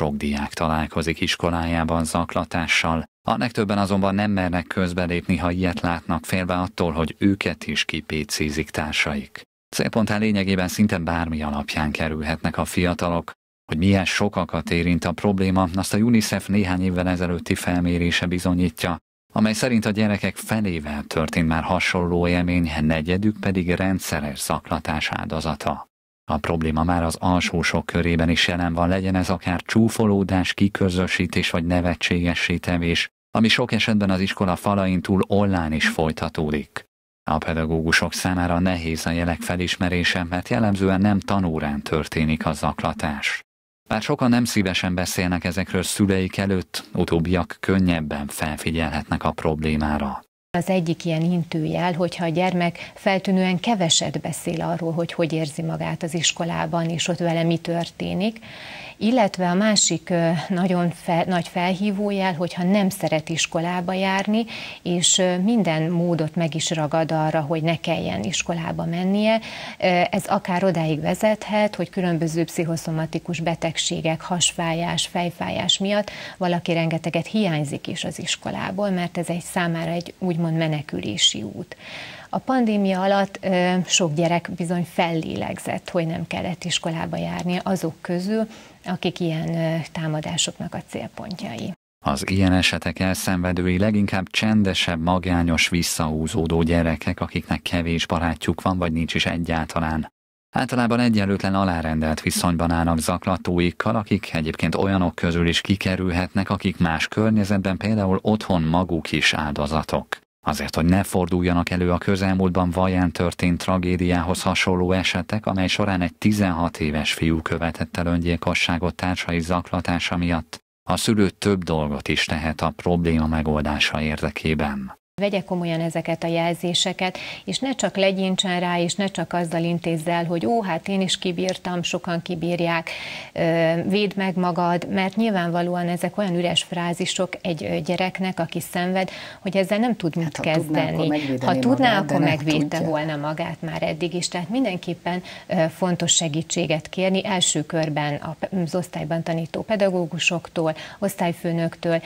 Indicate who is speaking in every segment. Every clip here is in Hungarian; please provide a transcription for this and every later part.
Speaker 1: Sok diák találkozik iskolájában zaklatással, a legtöbben azonban nem mernek közbelépni, ha ilyet látnak, félve attól, hogy őket is kipécézik társaik. Célpontá lényegében szinte bármi alapján kerülhetnek a fiatalok, hogy milyen sokakat érint a probléma, azt a UNICEF néhány évvel ezelőtti felmérése bizonyítja, amely szerint a gyerekek felével történt már hasonló élmény, negyedük pedig rendszeres zaklatás áldozata. A probléma már az alsósok körében is jelen van, legyen ez akár csúfolódás, kiközösítés vagy nevetségessé tevés, ami sok esetben az iskola falain túl online is folytatódik. A pedagógusok számára nehéz a jelek felismerése, mert jellemzően nem tanórán történik a zaklatás. Bár sokan nem szívesen beszélnek ezekről szüleik előtt, utóbbiak könnyebben felfigyelhetnek
Speaker 2: a problémára. Az egyik ilyen intőjel, hogyha a gyermek feltűnően keveset beszél arról, hogy hogy érzi magát az iskolában, és ott vele mi történik, illetve a másik nagyon fe, nagy felhívójel, hogyha nem szeret iskolába járni, és minden módot meg is ragad arra, hogy ne kelljen iskolába mennie. Ez akár odáig vezethet, hogy különböző pszichoszomatikus betegségek, hasfájás, fejfájás miatt valaki rengeteget hiányzik is az iskolából, mert ez egy számára egy úgy úgymond menekülési út. A pandémia alatt ö, sok gyerek bizony fellélegzett, hogy nem kellett iskolába járni azok közül, akik ilyen ö, támadásoknak a célpontjai.
Speaker 1: Az ilyen esetek elszenvedői leginkább csendesebb, magányos, visszahúzódó gyerekek, akiknek kevés barátjuk van, vagy nincs is egyáltalán. Általában egyenlőtlen alárendelt viszonyban állnak zaklatóikkal, akik egyébként olyanok közül is kikerülhetnek, akik más környezetben, például otthon maguk is áldozatok. Azért, hogy ne forduljanak elő a közelmúltban vaján történt tragédiához hasonló esetek, amely során egy 16 éves fiú követett el öngyilkosságot társai zaklatása miatt, a szülő több dolgot is tehet a probléma megoldása érdekében.
Speaker 2: Vegye komolyan ezeket a jelzéseket, és ne csak legyincsen rá, és ne csak azzal intézzel, hogy ó, hát én is kibírtam, sokan kibírják, védd meg magad, mert nyilvánvalóan ezek olyan üres frázisok egy gyereknek, aki szenved, hogy ezzel nem tud mit hát, ha kezdeni. Tudná, akkor ha tudná, magát, akkor megvédte tudja. volna magát már eddig is. Tehát mindenképpen fontos segítséget kérni első körben az osztályban tanító pedagógusoktól, osztályfőnöktől,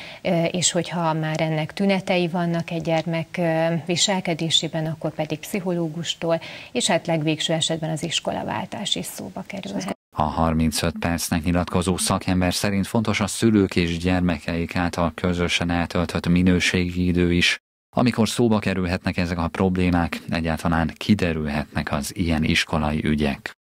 Speaker 2: és hogyha már ennek tünetei vannak egy gyerek, gyermek viselkedésében, akkor pedig pszichológustól, és hát legvégső esetben az iskolaváltás is szóba kerülhet.
Speaker 1: A 35 percnek nyilatkozó szakember szerint fontos a szülők és gyermekeik által közösen eltöltött minőségi idő is, amikor szóba kerülhetnek ezek a problémák, egyáltalán kiderülhetnek az ilyen iskolai ügyek.